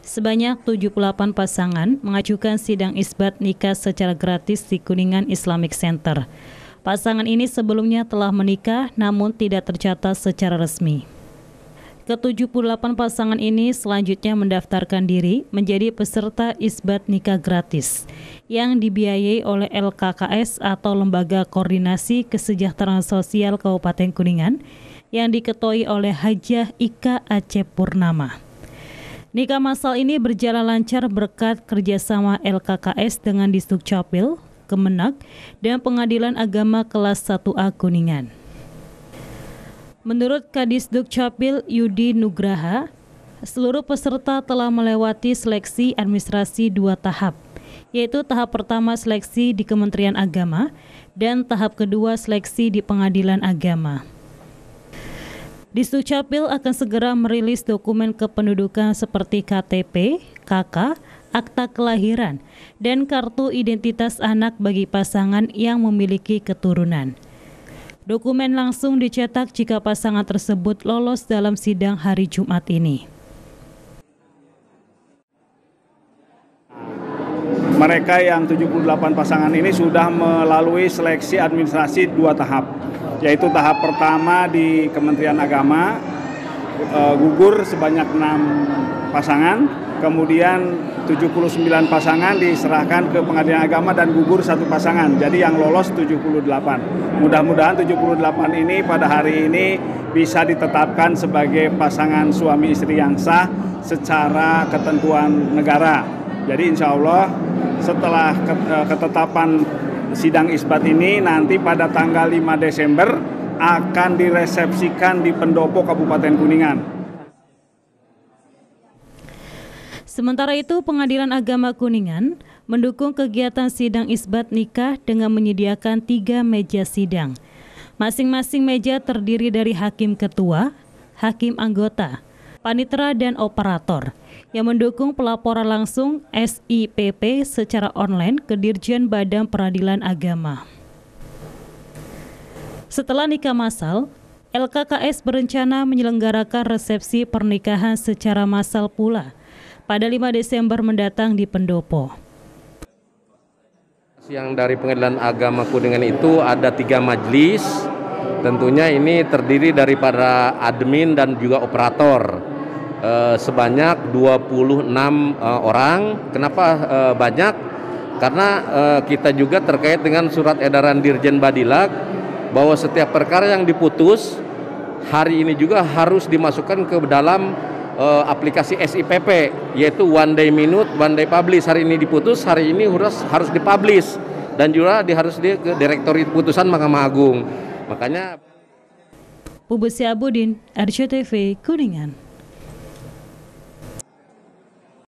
Sebanyak 78 pasangan mengajukan sidang isbat nikah secara gratis di Kuningan Islamic Center. Pasangan ini sebelumnya telah menikah namun tidak tercatat secara resmi. Ke-78 pasangan ini selanjutnya mendaftarkan diri menjadi peserta isbat nikah gratis yang dibiayai oleh LKKS atau Lembaga Koordinasi Kesejahteraan Sosial Kabupaten Kuningan yang diketuai oleh Hajah Ika Aceh Purnama. Nikah masal ini berjalan lancar berkat kerjasama LKKS dengan Distuk Capil, Kemenak, dan Pengadilan Agama Kelas 1A Kuningan. Menurut Kadis Capil Yudi Nugraha, seluruh peserta telah melewati seleksi administrasi dua tahap, yaitu tahap pertama seleksi di Kementerian Agama dan tahap kedua seleksi di Pengadilan Agama. Sucapil akan segera merilis dokumen kependudukan seperti KTP, KK, akta kelahiran, dan kartu identitas anak bagi pasangan yang memiliki keturunan. Dokumen langsung dicetak jika pasangan tersebut lolos dalam sidang hari Jumat ini. Mereka yang 78 pasangan ini sudah melalui seleksi administrasi dua tahap yaitu tahap pertama di Kementerian Agama uh, gugur sebanyak enam pasangan, kemudian 79 pasangan diserahkan ke Pengadilan Agama dan gugur satu pasangan. Jadi yang lolos 78. Mudah-mudahan 78 ini pada hari ini bisa ditetapkan sebagai pasangan suami istri yang sah secara ketentuan negara. Jadi insya Allah setelah eh, ketetapan sidang isbat ini nanti pada tanggal 5 Desember akan diresepsikan di Pendopo Kabupaten Kuningan. Sementara itu, Pengadilan Agama Kuningan mendukung kegiatan sidang isbat nikah dengan menyediakan tiga meja sidang. Masing-masing meja terdiri dari hakim ketua, hakim anggota, panitera dan operator yang mendukung pelaporan langsung SIPP secara online ke Dirjen Badan Peradilan Agama. Setelah nikah massal, LKKS berencana menyelenggarakan resepsi pernikahan secara massal pula pada 5 Desember mendatang di Pendopo. Yang dari pengadilan agama Kuningan itu ada tiga majelis, tentunya ini terdiri daripada admin dan juga operator eh, sebanyak 26 uh, eh, orang. Kenapa uh, banyak? Karena uh, kita juga terkait dengan surat edaran Dirjen Badilak bahwa setiap perkara yang diputus hari ini juga harus dimasukkan ke dalam uh, aplikasi SIPP yaitu one day minute, one day publish. Hari ini diputus, hari ini harus harus dipublish dan juga di, harus di ke direktori putusan Mahkamah Agung. Makanya Bubus Syabudin, RCTV Kuningan.